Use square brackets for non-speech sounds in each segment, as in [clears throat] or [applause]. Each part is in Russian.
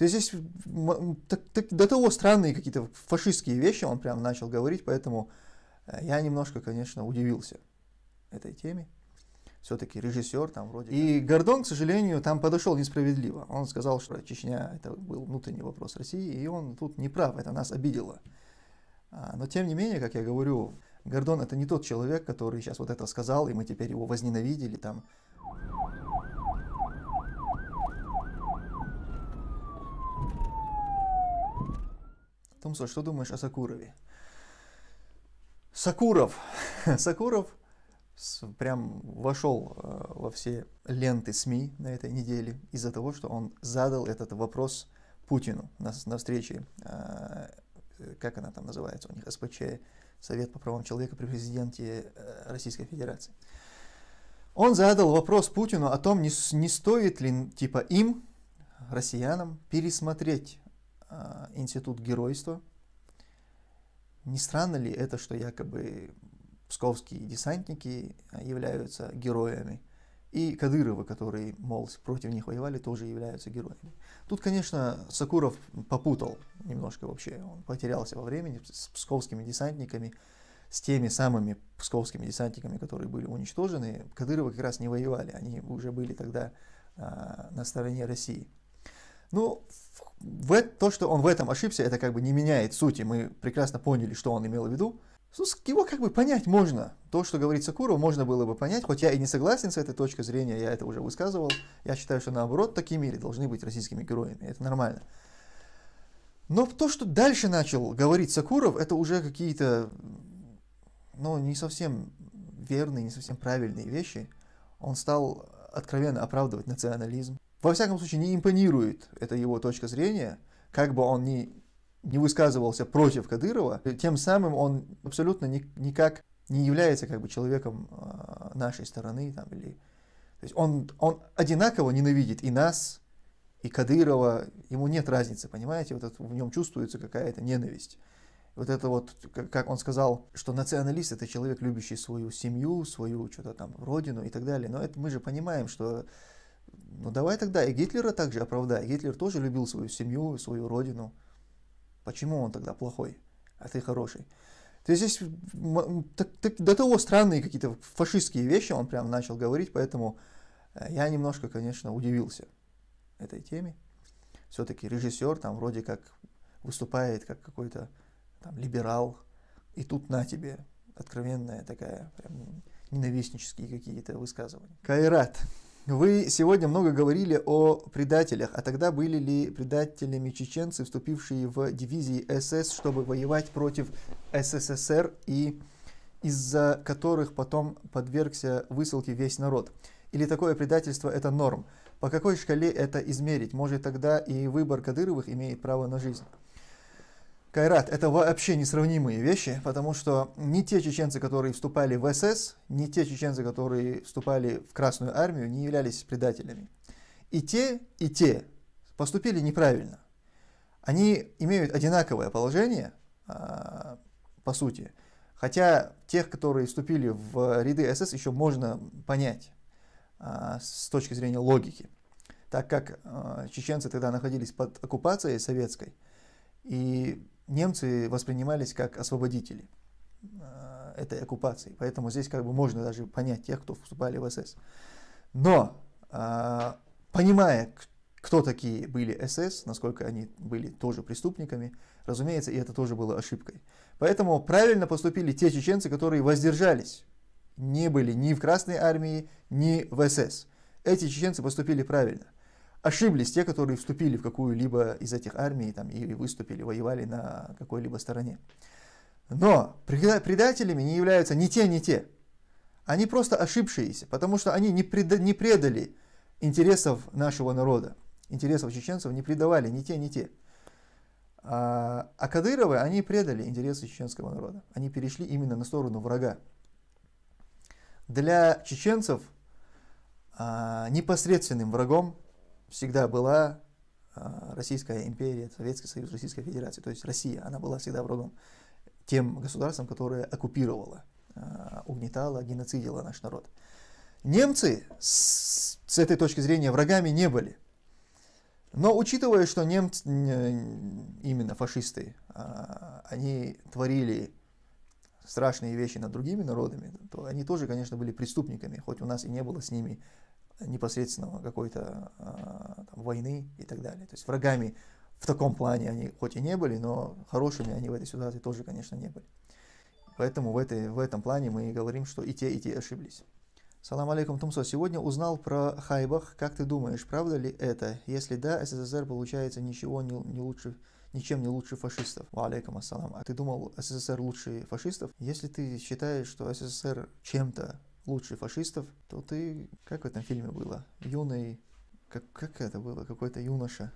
То есть здесь так, так, до того странные какие-то фашистские вещи он прям начал говорить, поэтому э, я немножко, конечно, удивился этой теме. Все-таки режиссер там вроде. И как... Гордон, к сожалению, там подошел несправедливо. Он сказал, что Чечня это был внутренний вопрос России, и он тут не прав, это нас обидело. А, но тем не менее, как я говорю, Гордон это не тот человек, который сейчас вот это сказал, и мы теперь его возненавидели там. Томсон, что думаешь о Сакурове? Сакуров. [laughs] Сакуров прям вошел э, во все ленты СМИ на этой неделе из-за того, что он задал этот вопрос Путину на, на встрече, э, э, как она там называется у них, СПЧ, Совет по правам человека при президенте Российской Федерации. Он задал вопрос Путину о том, не, не стоит ли типа им, россиянам, пересмотреть Э, институт геройства. Не странно ли это, что якобы псковские десантники э, являются героями? И Кадыровы, которые, мол, против них воевали, тоже являются героями. Тут, конечно, Сакуров попутал немножко вообще, он потерялся во времени с псковскими десантниками, с теми самыми псковскими десантниками, которые были уничтожены. Кадыровы как раз не воевали, они уже были тогда э, на стороне России. Ну, в, то, что он в этом ошибся, это как бы не меняет сути. Мы прекрасно поняли, что он имел в виду. Ну, его как бы понять можно. То, что говорит Сакуров, можно было бы понять, хоть я и не согласен с этой точкой зрения, я это уже высказывал. Я считаю, что наоборот, такие мире должны быть российскими героями, это нормально. Но то, что дальше начал говорить Сакуров, это уже какие-то, ну, не совсем верные, не совсем правильные вещи. Он стал откровенно оправдывать национализм, во всяком случае, не импонирует это его точка зрения, как бы он ни, не высказывался против Кадырова, тем самым он абсолютно ни, никак не является как бы человеком э, нашей стороны там или то есть он он одинаково ненавидит и нас и Кадырова ему нет разницы понимаете вот это, в нем чувствуется какая-то ненависть вот это вот как он сказал что националист это человек любящий свою семью свою что-то там родину и так далее но это мы же понимаем что ну давай тогда и Гитлера также оправдай. Гитлер тоже любил свою семью, свою родину. Почему он тогда плохой, а ты хороший? То есть здесь так, так, до того странные какие-то фашистские вещи он прям начал говорить, поэтому э, я немножко, конечно, удивился этой теме. Все-таки режиссер там вроде как выступает как какой-то там либерал, и тут на тебе откровенная такая прям ненавистнические какие-то высказывания. Кайрат. Вы сегодня много говорили о предателях, а тогда были ли предателями чеченцы, вступившие в дивизии СС, чтобы воевать против СССР и из-за которых потом подвергся высылке весь народ? Или такое предательство – это норм? По какой шкале это измерить? Может, тогда и выбор Кадыровых имеет право на жизнь? Кайрат – это вообще несравнимые вещи, потому что не те чеченцы, которые вступали в СС, не те чеченцы, которые вступали в Красную Армию, не являлись предателями. И те, и те поступили неправильно. Они имеют одинаковое положение, а, по сути, хотя тех, которые вступили в ряды СС, еще можно понять а, с точки зрения логики, так как а, чеченцы тогда находились под оккупацией советской, и немцы воспринимались как освободители э, этой оккупации. Поэтому здесь как бы можно даже понять тех, кто вступали в СС. Но, э, понимая, кто такие были СС, насколько они были тоже преступниками, разумеется, и это тоже было ошибкой. Поэтому правильно поступили те чеченцы, которые воздержались, не были ни в Красной армии, ни в СС. Эти чеченцы поступили правильно – ошиблись те, которые вступили в какую-либо из этих армий там, и выступили, воевали на какой-либо стороне. Но предателями не являются ни те, ни те. Они просто ошибшиеся, потому что они не, преда- не предали интересов нашего народа, интересов чеченцев не предавали ни те, ни те. А, а Кадыровы, они предали интересы чеченского народа. Они перешли именно на сторону врага. Для чеченцев а, непосредственным врагом всегда была а, Российская империя, Советский Союз, Российская Федерация, то есть Россия, она была всегда врагом тем государством, которое оккупировало, а, угнетало, геноцидило наш народ. Немцы с, с этой точки зрения врагами не были. Но учитывая, что немцы, именно фашисты, а, они творили страшные вещи над другими народами, то они тоже, конечно, были преступниками, хоть у нас и не было с ними непосредственного какой-то а, там, войны и так далее. То есть врагами в таком плане они хоть и не были, но хорошими они в этой ситуации тоже, конечно, не были. Поэтому в, этой, в этом плане мы говорим, что и те, и те ошиблись. Салам алейкум, Тумсо. Сегодня узнал про Хайбах. Как ты думаешь, правда ли это? Если да, СССР получается ничего не, не лучше, ничем не лучше фашистов. Ва алейкум ассалам. А ты думал, СССР лучше фашистов? Если ты считаешь, что СССР чем-то лучше фашистов, то ты, как в этом фильме было, юный, как, как это было, какой-то юноша,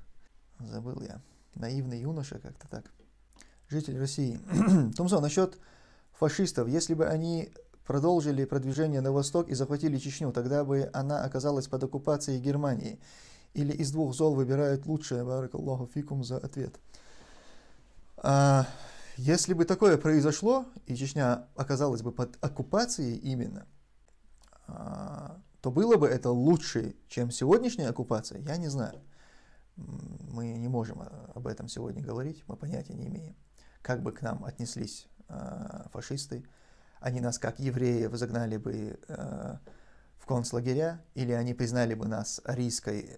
забыл я, наивный юноша, как-то так, житель России. [clears throat] Томсон, насчет фашистов, если бы они продолжили продвижение на восток и захватили Чечню, тогда бы она оказалась под оккупацией Германии. Или из двух зол выбирают лучшее, баракаллаху фикум за ответ. А, если бы такое произошло, и Чечня оказалась бы под оккупацией именно, то было бы это лучше, чем сегодняшняя оккупация, я не знаю. Мы не можем а, об этом сегодня говорить, мы понятия не имеем. Как бы к нам отнеслись а, фашисты, они нас как евреев загнали бы а, в концлагеря, или они признали бы нас арийской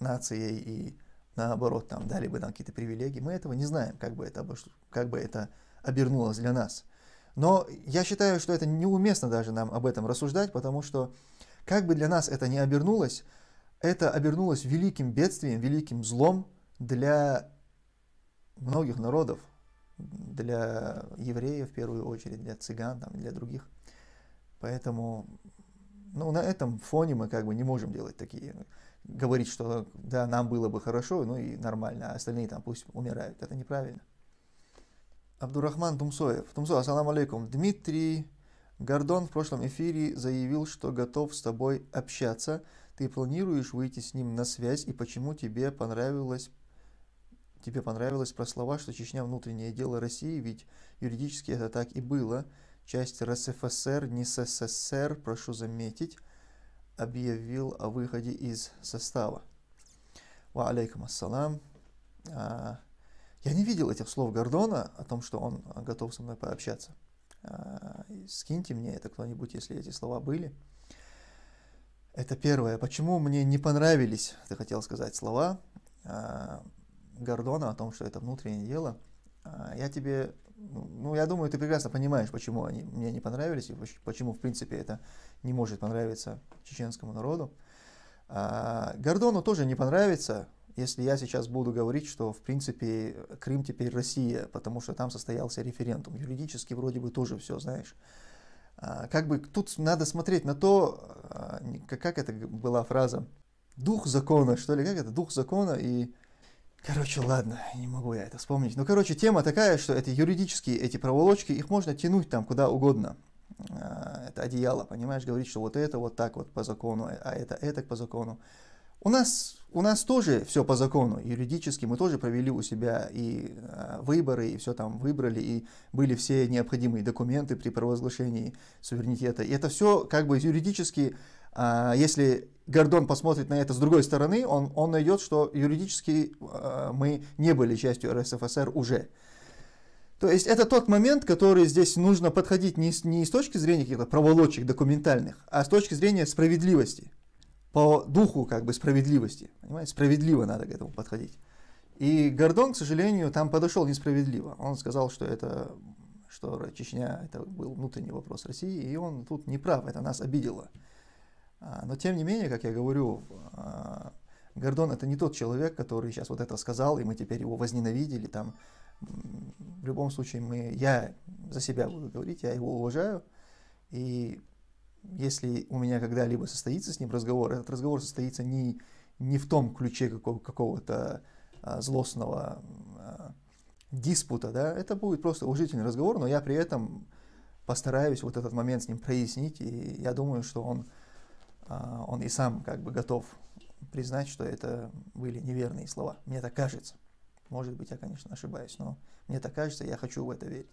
нацией и наоборот там дали бы нам какие-то привилегии, мы этого не знаем, как бы это, как бы это обернулось для нас – но я считаю, что это неуместно даже нам об этом рассуждать, потому что как бы для нас это ни обернулось, это обернулось великим бедствием, великим злом для многих народов, для евреев в первую очередь, для цыган, там, для других. Поэтому ну, на этом фоне мы как бы не можем делать такие, говорить, что да, нам было бы хорошо, ну и нормально, а остальные там пусть умирают. Это неправильно. Абдурахман Тумсоев. Тумсоев, ассаламу алейкум. Дмитрий Гордон в прошлом эфире заявил, что готов с тобой общаться. Ты планируешь выйти с ним на связь и почему тебе понравилось Тебе понравилось про слова, что Чечня внутреннее дело России, ведь юридически это так и было. Часть РСФСР, не СССР, прошу заметить, объявил о выходе из состава. Ва алейкум ассалам. А, я не видел этих слов Гордона о том, что он а, готов со мной пообщаться. А, скиньте мне это кто-нибудь, если эти слова были. Это первое. Почему мне не понравились, ты хотел сказать, слова а, Гордона о том, что это внутреннее дело. Я тебе, ну, я думаю, ты прекрасно понимаешь, почему они мне не понравились и почему, в принципе, это не может понравиться чеченскому народу. Гордону тоже не понравится если я сейчас буду говорить, что, в принципе, Крым теперь Россия, потому что там состоялся референдум. Юридически вроде бы тоже все, знаешь. А, как бы тут надо смотреть на то, а, как это была фраза, дух закона, что ли, как это, дух закона и... Короче, ладно, не могу я это вспомнить. Ну, короче, тема такая, что это юридические эти проволочки, их можно тянуть там куда угодно. А, это одеяло, понимаешь, говорить, что вот это вот так вот по закону, а это это по закону. У нас, у нас тоже все по закону юридически, мы тоже провели у себя и э, выборы, и все там выбрали, и были все необходимые документы при провозглашении суверенитета. И это все как бы юридически, э, если Гордон посмотрит на это с другой стороны, он, он найдет, что юридически э, мы не были частью РСФСР уже. То есть это тот момент, который здесь нужно подходить не с, не с точки зрения каких-то проволочек документальных, а с точки зрения справедливости по духу как бы справедливости. Понимаете, справедливо надо к этому подходить. И Гордон, к сожалению, там подошел несправедливо. Он сказал, что это что Чечня это был внутренний вопрос России, и он тут не прав, это нас обидело. А, но тем не менее, как я говорю, а, Гордон это не тот человек, который сейчас вот это сказал, и мы теперь его возненавидели. Там, в любом случае, мы, я за себя буду говорить, я его уважаю. И если у меня когда-либо состоится с ним разговор, этот разговор состоится не, не в том ключе какого, какого-то а, злостного а, диспута, да, это будет просто уважительный разговор, но я при этом постараюсь вот этот момент с ним прояснить, и я думаю, что он, а, он и сам как бы готов признать, что это были неверные слова. Мне так кажется. Может быть, я, конечно, ошибаюсь, но мне так кажется, я хочу в это верить.